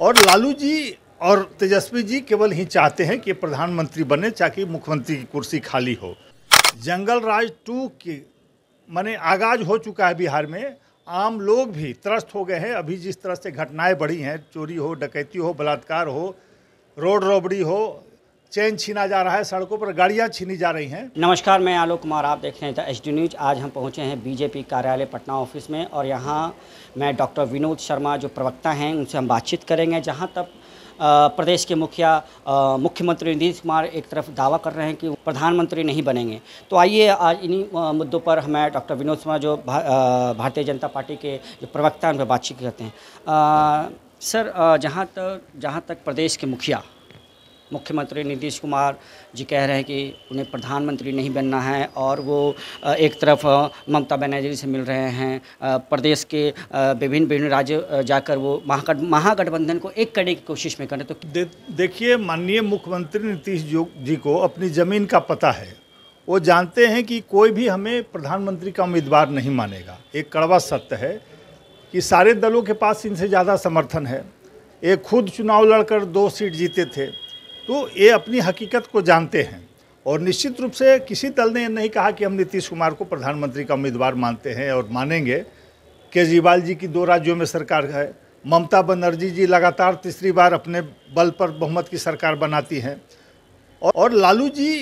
और लालू जी और तेजस्वी जी केवल ही चाहते हैं कि प्रधानमंत्री बने ताकि मुख्यमंत्री की कुर्सी खाली हो जंगल राज टू की मैंने आगाज हो चुका है बिहार में आम लोग भी त्रस्त हो गए हैं अभी जिस तरह से घटनाएं बढ़ी हैं चोरी हो डकैती हो बलात्कार हो रोड रॉबरी हो चैन छीना जा रहा है सड़कों पर गाड़ियां छीनी जा रही हैं नमस्कार मैं आलोक कुमार आप देख रहे हैं एच डी न्यूज आज हम पहुंचे हैं बीजेपी कार्यालय पटना ऑफिस में और यहां मैं डॉक्टर विनोद शर्मा जो प्रवक्ता हैं उनसे हम बातचीत करेंगे जहां तक प्रदेश के मुखिया मुख्यमंत्री नीतीश कुमार एक तरफ दावा कर रहे हैं कि प्रधानमंत्री नहीं बनेंगे तो आइए आज इन्हीं मुद्दों पर हमें डॉक्टर विनोद शर्मा जो भारतीय जनता पार्टी के जो प्रवक्ता हैं उन पर बातचीत करते हैं सर जहाँ तक जहाँ तक प्रदेश के मुखिया मुख्यमंत्री नीतीश कुमार जी कह रहे हैं कि उन्हें प्रधानमंत्री नहीं बनना है और वो एक तरफ ममता बनर्जी से मिल रहे हैं प्रदेश के विभिन्न विभिन्न राज्य जाकर वो महागठ महागठबंधन को एक करने की कोशिश में करें तो दे, देखिए माननीय मुख्यमंत्री नीतीश जो जी को अपनी ज़मीन का पता है वो जानते हैं कि कोई भी हमें प्रधानमंत्री का उम्मीदवार नहीं मानेगा एक कड़वा सत्य है कि सारे दलों के पास इनसे ज़्यादा समर्थन है एक खुद चुनाव लड़कर दो सीट जीते थे तो ये अपनी हकीकत को जानते हैं और निश्चित रूप से किसी दल ने नहीं कहा कि हम नीतीश कुमार को प्रधानमंत्री का उम्मीदवार मानते हैं और मानेंगे केजरीवाल जी की दो राज्यों में सरकार है ममता बनर्जी जी लगातार तीसरी बार अपने बल पर बहुमत की सरकार बनाती हैं और लालू जी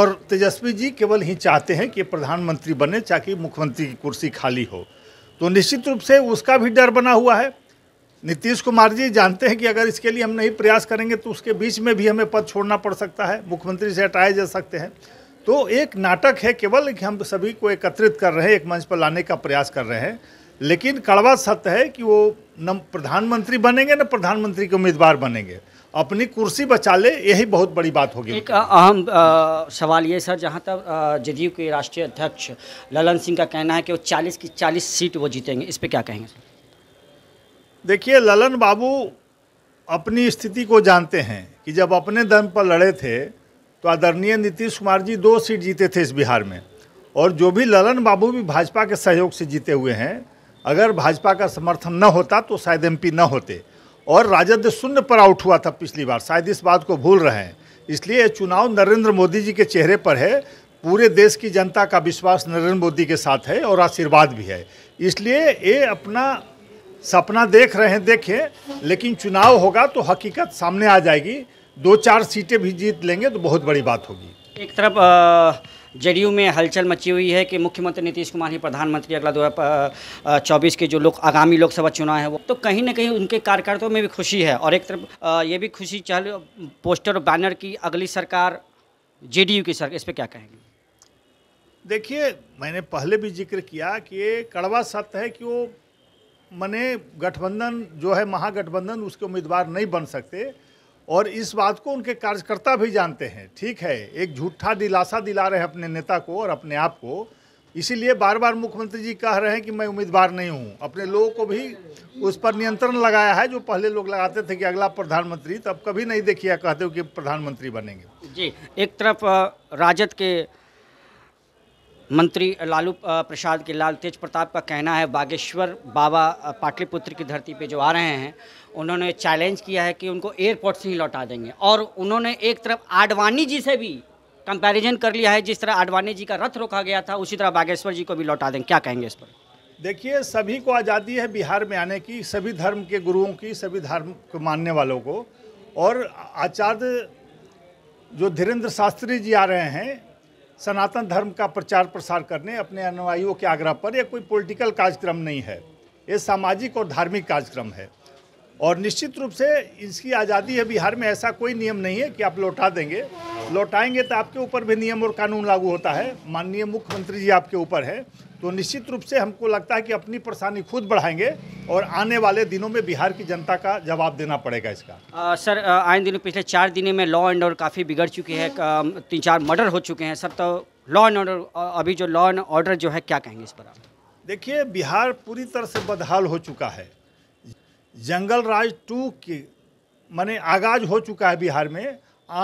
और तेजस्वी जी केवल ही चाहते हैं कि प्रधानमंत्री बने चाहे मुख्यमंत्री की कुर्सी खाली हो तो निश्चित रूप से उसका भी डर बना हुआ है नीतीश कुमार जी जानते हैं कि अगर इसके लिए हम नहीं प्रयास करेंगे तो उसके बीच में भी हमें पद छोड़ना पड़ सकता है मुख्यमंत्री से हटाए जा सकते हैं तो एक नाटक है केवल कि हम सभी को एकत्रित कर रहे हैं एक मंच पर लाने का प्रयास कर रहे हैं लेकिन कड़वा सत्य है कि वो न प्रधानमंत्री बनेंगे न प्रधानमंत्री के उम्मीदवार बनेंगे अपनी कुर्सी बचा ले यही बहुत बड़ी बात होगी एक अहम सवाल ये सर जहाँ तक जदयू के राष्ट्रीय अध्यक्ष ललन सिंह का कहना है कि वो 40 की 40 सीट वो जीतेंगे इस पर क्या कहेंगे सर देखिए ललन बाबू अपनी स्थिति को जानते हैं कि जब अपने दम पर लड़े थे तो आदरणीय नीतीश कुमार जी दो सीट जीते थे इस बिहार में और जो भी ललन बाबू भी भाजपा के सहयोग से जीते हुए हैं अगर भाजपा का समर्थन न होता तो शायद एमपी न होते और राजद शून्य पर आउट हुआ था पिछली बार शायद इस बात को भूल रहे हैं इसलिए चुनाव नरेंद्र मोदी जी के चेहरे पर है पूरे देश की जनता का विश्वास नरेंद्र मोदी के साथ है और आशीर्वाद भी है इसलिए ये अपना सपना देख रहे हैं देखें लेकिन चुनाव होगा तो हकीकत सामने आ जाएगी दो चार सीटें भी जीत लेंगे तो बहुत बड़ी बात होगी एक तरफ जेडीयू में हलचल मची हुई है कि मुख्यमंत्री नीतीश कुमार ही प्रधानमंत्री अगला दो हज़ार चौबीस के जो लोग आगामी लोकसभा चुनाव है वो तो कहीं ना कहीं उनके कार्यकर्ताओं में भी खुशी है और एक तरफ ये भी खुशी चल पोस्टर और बैनर की अगली सरकार जेडीयू की सरकार इस पर क्या कहेंगे देखिए मैंने पहले भी जिक्र किया कि कड़वा सत्य है कि वो मने गठबंधन जो है महागठबंधन उसके उम्मीदवार नहीं बन सकते और इस बात को उनके कार्यकर्ता भी जानते हैं ठीक है एक झूठा दिलासा दिला रहे हैं अपने नेता को और अपने आप को इसीलिए बार बार मुख्यमंत्री जी कह रहे हैं कि मैं उम्मीदवार नहीं हूं अपने लोगों को भी उस पर नियंत्रण लगाया है जो पहले लोग लगाते थे कि अगला प्रधानमंत्री तब कभी नहीं देखिए कहते हो कि प्रधानमंत्री बनेंगे जी एक तरफ राजद के मंत्री लालू प्रसाद के लाल तेज प्रताप का कहना है बागेश्वर बाबा पाटलिपुत्र की धरती पे जो आ रहे हैं उन्होंने चैलेंज किया है कि उनको एयरपोर्ट से ही लौटा देंगे और उन्होंने एक तरफ आडवाणी जी से भी कंपैरिजन कर लिया है जिस तरह आडवाणी जी का रथ रोका गया था उसी तरह बागेश्वर जी को भी लौटा देंगे क्या कहेंगे इस पर देखिए सभी को आज़ादी है बिहार में आने की सभी धर्म के गुरुओं की सभी धर्म को मानने वालों को और आचार्य जो धीरेन्द्र शास्त्री जी आ रहे हैं सनातन धर्म का प्रचार प्रसार करने अपने अनुयायियों के आग्रह पर यह कोई पॉलिटिकल कार्यक्रम नहीं है ये सामाजिक और धार्मिक कार्यक्रम है और निश्चित रूप से इसकी आज़ादी है बिहार में ऐसा कोई नियम नहीं है कि आप लौटा देंगे लौटाएंगे तो आपके ऊपर भी नियम और कानून लागू होता है माननीय मुख्यमंत्री जी आपके ऊपर है तो निश्चित रूप से हमको लगता है कि अपनी परेशानी खुद बढ़ाएंगे और आने वाले दिनों में बिहार की जनता का जवाब देना पड़ेगा इसका आ, सर आए दिनों पिछले चार दिनों में लॉ एंड ऑर्डर काफ़ी बिगड़ चुकी है हाँ। तीन चार मर्डर हो चुके हैं सर तो लॉ एंड ऑर्डर अभी जो लॉ एंड ऑर्डर जो है क्या कहेंगे इस पर आप देखिए बिहार पूरी तरह से बदहाल हो चुका है जंगल राज टू की मैंने आगाज हो चुका है बिहार में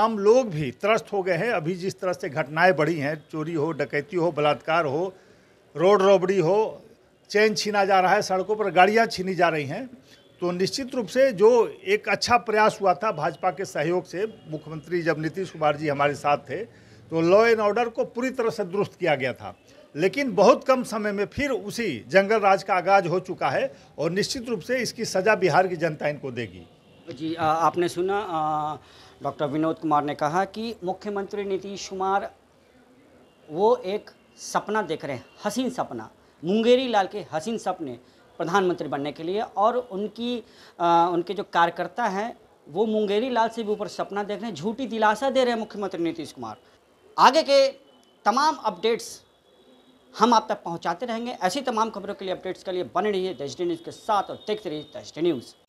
आम लोग भी त्रस्त हो गए हैं अभी जिस तरह से घटनाएं बढ़ी हैं चोरी हो डकैती हो बलात्कार हो रोड रोबड़ी हो चैन छीना जा रहा है सड़कों पर गाड़ियां छीनी जा रही हैं तो निश्चित रूप से जो एक अच्छा प्रयास हुआ था भाजपा के सहयोग से मुख्यमंत्री जब नीतीश कुमार जी हमारे साथ थे तो लॉ एंड ऑर्डर को पूरी तरह से दुरुस्त किया गया था लेकिन बहुत कम समय में फिर उसी जंगल राज का आगाज हो चुका है और निश्चित रूप से इसकी सज़ा बिहार की जनता इनको देगी जी आ, आपने सुना डॉक्टर विनोद कुमार ने कहा कि मुख्यमंत्री नीतीश कुमार वो एक सपना देख रहे हैं हसीन सपना मुंगेरी लाल के हसीन सपने प्रधानमंत्री बनने के लिए और उनकी आ, उनके जो कार्यकर्ता हैं वो मुंगेरी लाल से भी ऊपर सपना देख रहे हैं झूठी दिलासा दे रहे हैं मुख्यमंत्री नीतीश कुमार आगे के तमाम अपडेट्स हम आप तक पहुंचाते रहेंगे ऐसी तमाम खबरों के लिए अपडेट्स के लिए बने रहिए दस न्यूज़ के साथ और देखते रहिए दस न्यूज़